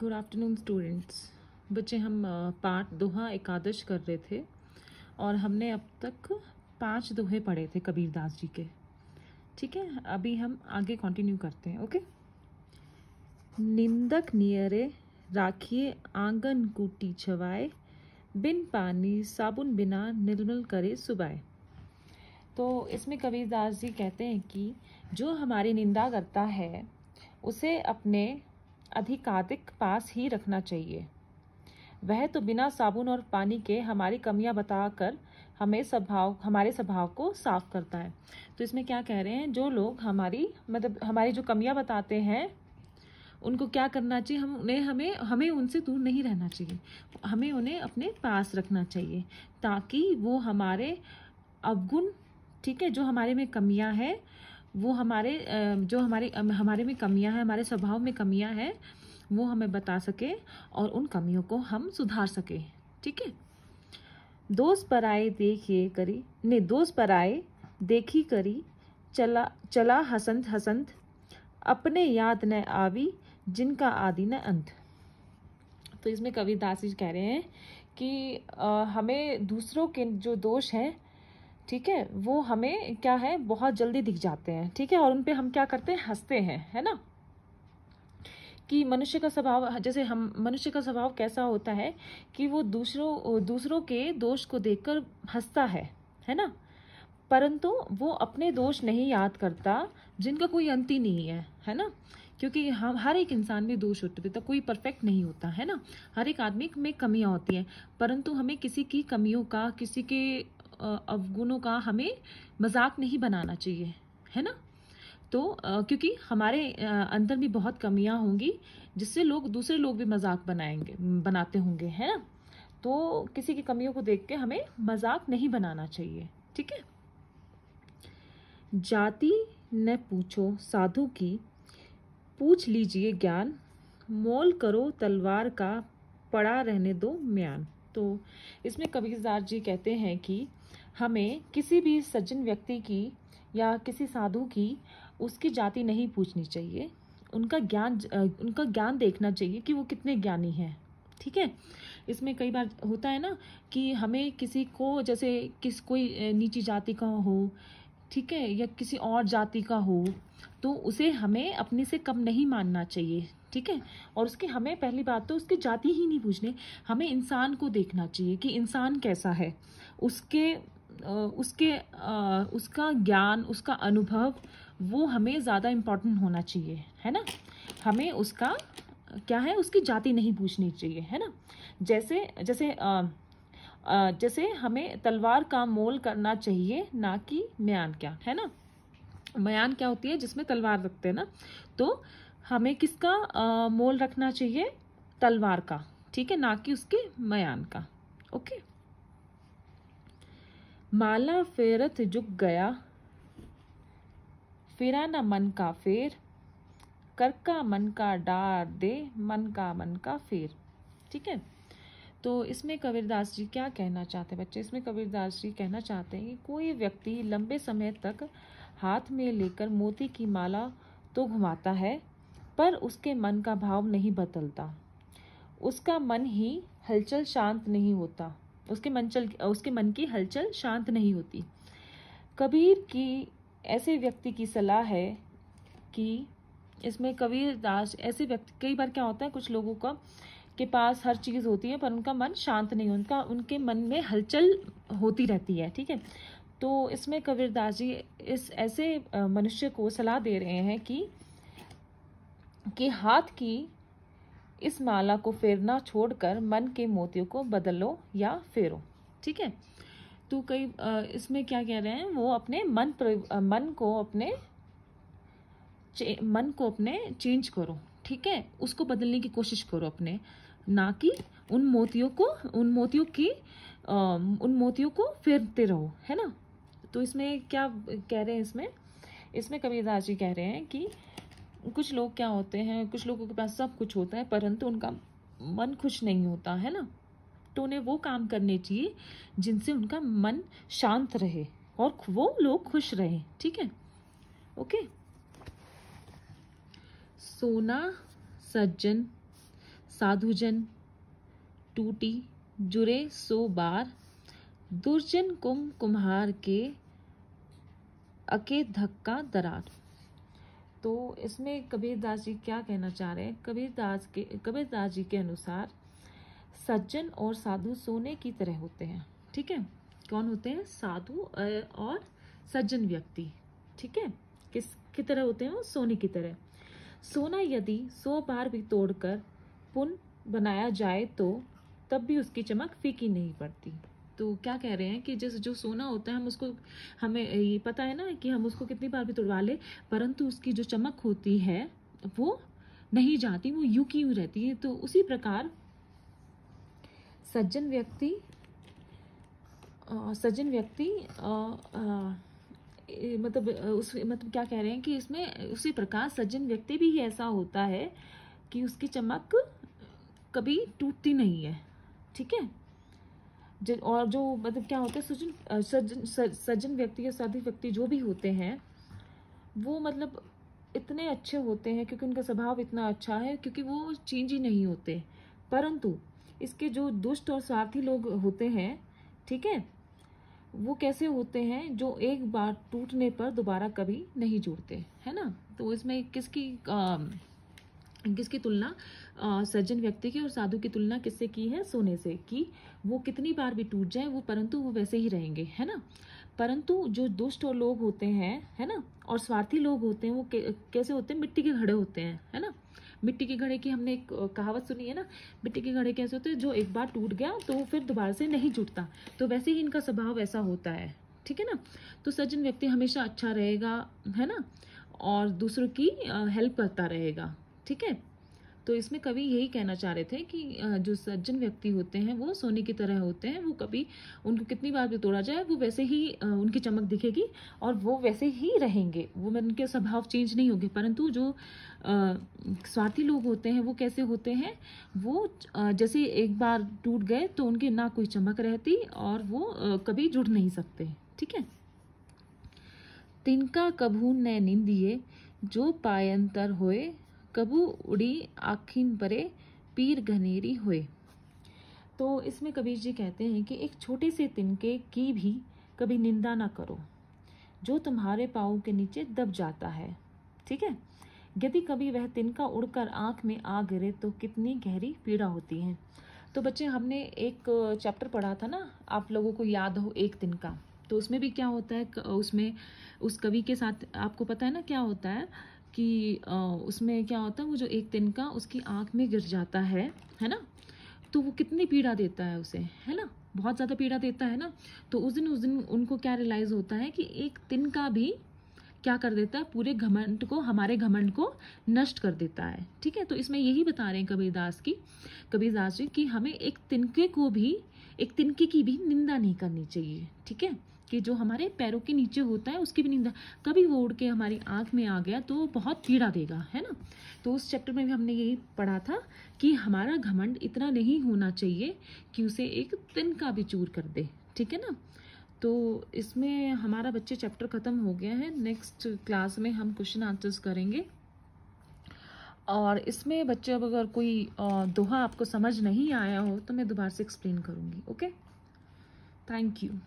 good afternoon students बच्चे हम पाठ दोहा एकादश कर रहे थे और हमने अब तक पांच दोहे पढ़े थे कबीर दास जी के ठीक है अभी हम आगे कंटिन्यू करते हैं ओके निंदक नियरे राखिए आंगन कूटी छवाए बिन पानी साबुन बिना निर्मल करे सुबाए तो इसमें कबीर दास जी कहते हैं कि जो हमारी निंदा करता है उसे अपने अधिकाधिक पास ही रखना चाहिए वह तो बिना साबुन और पानी के हमारी कमियां बताकर हमें स्वभाव हमारे स्वभाव को साफ करता है तो इसमें क्या कह रहे हैं जो लोग हमारी मतलब हमारी जो कमियां बताते हैं उनको क्या करना चाहिए हम उन्हें हमें हमें उनसे दूर नहीं रहना चाहिए हमें उन्हें अपने पास रखना चाहिए ताकि वो हमारे अवगुण ठीक है जो हमारे में कमियां हैं वो हमारे जो हमारे हमारे में कमियां हैं हमारे स्वभाव में कमियां हैं वो हमें बता सके और उन कमियों को हम सुधार सके ठीक है दोस्त पर आए देखिए करी नहीं दोस्त पर आए देखी करी चला चला हसंत हसंत अपने याद न आवी जिनका आदि न अंत तो इसमें कवि दास जी कह रहे हैं कि आ, हमें दूसरों के जो दोष हैं ठीक है वो हमें क्या है बहुत जल्दी दिख जाते हैं ठीक है और उन पर हम क्या करते हैं हंसते हैं है ना कि मनुष्य का स्वभाव जैसे हम मनुष्य का स्वभाव कैसा होता है कि वो दूसरों दूसरों के दोष को देखकर हंसता है है ना परंतु वो अपने दोष नहीं याद करता जिनका कोई अंत ही नहीं है है ना क्योंकि हम हर एक इंसान में दोष होते थे तो कोई परफेक्ट नहीं होता है ना हर एक आदमी में कमियां होती हैं परंतु हमें किसी की कमियों का किसी के अवगुणों का हमें मजाक नहीं बनाना चाहिए है ना तो क्योंकि हमारे अंदर भी बहुत कमियां होंगी जिससे लोग दूसरे लोग भी मजाक बनाएंगे बनाते होंगे है ना तो किसी की कमियों को देख के हमें मजाक नहीं बनाना चाहिए ठीक है जाति न पूछो साधु की पूछ लीजिए ज्ञान मोल करो तलवार का पड़ा रहने दो म्यान तो इसमें कबीरदार जी कहते हैं कि हमें किसी भी सज्जन व्यक्ति की या किसी साधु की उसकी जाति नहीं पूछनी चाहिए उनका ज्ञान उनका ज्ञान देखना चाहिए कि वो कितने ज्ञानी हैं ठीक है इसमें कई बार होता है ना कि हमें किसी को जैसे किस कोई नीची जाति का हो ठीक है या किसी और जाति का हो तो उसे हमें अपने से कम नहीं मानना चाहिए ठीक है और उसके हमें पहली बात तो उसकी जाति ही नहीं पूछनी हमें इंसान को देखना चाहिए कि इंसान कैसा है उसके उसके उसका ज्ञान उसका अनुभव वो हमें ज़्यादा इम्पॉर्टेंट होना चाहिए है ना हमें उसका क्या है उसकी जाति नहीं पूछनी चाहिए है ना जैसे जैसे जैसे हमें तलवार का मोल करना चाहिए ना कि म्यान क्या है ना म्यान क्या होती है जिसमें तलवार रखते हैं ना तो हमें किसका मोल रखना चाहिए तलवार का ठीक है ना कि उसके मयान का ओके माला फेरत झुक गया फिरा ना मन का फेर कर का मन का डार दे मन का मन का फेर ठीक है तो इसमें कबीरदास जी क्या कहना चाहते हैं बच्चे इसमें कबीरदास जी कहना चाहते हैं कि कोई व्यक्ति लंबे समय तक हाथ में लेकर मोती की माला तो घुमाता है पर उसके मन का भाव नहीं बदलता उसका मन ही हलचल शांत नहीं होता उसके मन चल उसके मन की हलचल शांत नहीं होती कबीर की ऐसे व्यक्ति की सलाह है कि इसमें कबीर दास ऐसे व्यक्ति कई बार क्या होता है कुछ लोगों का के पास हर चीज़ होती है पर उनका मन शांत नहीं उनका उनके मन में हलचल होती रहती है ठीक है तो इसमें कबीरदास जी इस ऐसे मनुष्य को सलाह दे रहे हैं कि कि हाथ की इस माला को फेरना छोड़कर मन के मोतियों को बदलो या फेरो ठीक है तो कई इसमें क्या कह रहे हैं वो अपने मन प्र मन को अपने मन को अपने चेंज करो ठीक है उसको बदलने की कोशिश करो अपने ना कि उन मोतियों को उन मोतियों की उन मोतियों को फेरते रहो है ना तो इसमें क्या कह रहे हैं इसमें इसमें कबीरदास जी कह रहे हैं कि कुछ लोग क्या होते हैं कुछ लोगों के पास सब कुछ होता है परंतु उनका मन खुश नहीं होता है ना तो उन्हें वो काम करने चाहिए जिनसे उनका मन शांत रहे और वो लोग खुश रहे ठीक है ओके सोना सज्जन साधुजन टूटी जुरे सो बार दुर्जन कुम कुम्हार के अके धक्का दरार तो इसमें कबीर दास जी क्या कहना चाह रहे हैं कबीर दास के कबीर दास जी के अनुसार सज्जन और साधु सोने की तरह होते हैं ठीक है कौन होते हैं साधु और सज्जन व्यक्ति ठीक है किस की तरह होते हैं सोने की तरह सोना यदि सौ बार भी तोड़कर पुन बनाया जाए तो तब भी उसकी चमक फीकी नहीं पड़ती तो क्या कह रहे हैं कि जिस जो सोना होता है हम उसको हमें ये पता है ना कि हम उसको कितनी बार भी तोड़वा ले परंतु उसकी जो चमक होती है वो नहीं जाती वो यूं की यू रहती है तो उसी प्रकार सज्जन व्यक्ति सज्जन व्यक्ति आ, आ, मतलब उस मतलब क्या कह रहे हैं कि इसमें उसी प्रकार सज्जन व्यक्ति भी ऐसा होता है कि उसकी चमक कभी टूटती नहीं है ठीक है और जो मतलब क्या होता है सज्जन सज्जन सज्जन व्यक्ति या साधु व्यक्ति जो भी होते हैं वो मतलब इतने अच्छे होते हैं क्योंकि उनका स्वभाव इतना अच्छा है क्योंकि वो चेंज ही नहीं होते परंतु इसके जो दुष्ट और स्वार्थी लोग होते हैं ठीक है वो कैसे होते हैं जो एक बार टूटने पर दोबारा कभी नहीं जुड़ते है ना तो इसमें किसकी आ, किसकी तुलना आ, सज्जन व्यक्ति की और साधु की तुलना किससे की है सोने से कि वो कितनी बार भी टूट जाए वो परंतु वो वैसे ही रहेंगे है ना परंतु जो दुष्ट और लोग होते हैं है ना और स्वार्थी लोग होते हैं वो कैसे होते हैं मिट्टी के घड़े होते हैं है ना मिट्टी के घड़े की हमने एक कहावत सुनी है ना मिट्टी के घड़े कैसे होते हैं जो एक बार टूट गया तो फिर दोबारा से नहीं जुटता तो वैसे ही इनका स्वभाव ऐसा होता है ठीक है ना तो सज्जन व्यक्ति हमेशा अच्छा रहेगा है ना और दूसरों की हेल्प करता रहेगा ठीक है तो इसमें कवि यही कहना चाह रहे थे कि जो सज्जन व्यक्ति होते हैं वो सोने की तरह होते हैं वो कभी उनको कितनी बार भी तोड़ा जाए वो वैसे ही उनकी चमक दिखेगी और वो वैसे ही रहेंगे वो उनके स्वभाव चेंज नहीं होंगे परंतु जो स्वार्थी लोग होते हैं वो कैसे होते हैं वो जैसे एक बार टूट गए तो उनके ना कोई चमक रहती और वो कभी जुड़ नहीं सकते ठीक है तिनका कभू न निंदिए जो पायंतर होए कबू उड़ी आखिन परे पीर घनेरी हुए तो इसमें कबीर जी कहते हैं कि एक छोटे से तिनके की भी कभी निंदा ना करो जो तुम्हारे पाँव के नीचे दब जाता है ठीक है यदि कभी वह तिनका उड़कर आँख में आ गिरे तो कितनी गहरी पीड़ा होती है तो बच्चे हमने एक चैप्टर पढ़ा था ना आप लोगों को याद हो एक दिन का तो उसमें भी क्या होता है उसमें उस कवि के साथ आपको पता है ना क्या होता है कि उसमें क्या होता है वो जो एक तिनका उसकी आँख में गिर जाता है है ना तो वो कितनी पीड़ा देता है उसे है ना बहुत ज़्यादा पीड़ा देता है ना तो उस दिन उस दिन उनको क्या रियलाइज़ होता है कि एक तिनका भी क्या कर देता है पूरे घमंड को हमारे घमंड को नष्ट कर देता है ठीक है तो इसमें यही बता रहे हैं कबीरदास की कबीरदास जी कि हमें एक तिनके को भी एक तिनके की भी निंदा नहीं करनी चाहिए ठीक है कि जो हमारे पैरों के नीचे होता है उसकी भी नींद कभी वो उड़ के हमारी आँख में आ गया तो बहुत पीड़ा देगा है ना तो उस चैप्टर में भी हमने यही पढ़ा था कि हमारा घमंड इतना नहीं होना चाहिए कि उसे एक तिन का भी चूर कर दे ठीक है ना तो इसमें हमारा बच्चे चैप्टर ख़त्म हो गया है नेक्स्ट क्लास में हम क्वेश्चन आंसर्स करेंगे और इसमें बच्चे अब अगर कोई दोहा आपको समझ नहीं आया हो तो मैं दोबारा से एक्सप्लेन करूँगी ओके थैंक यू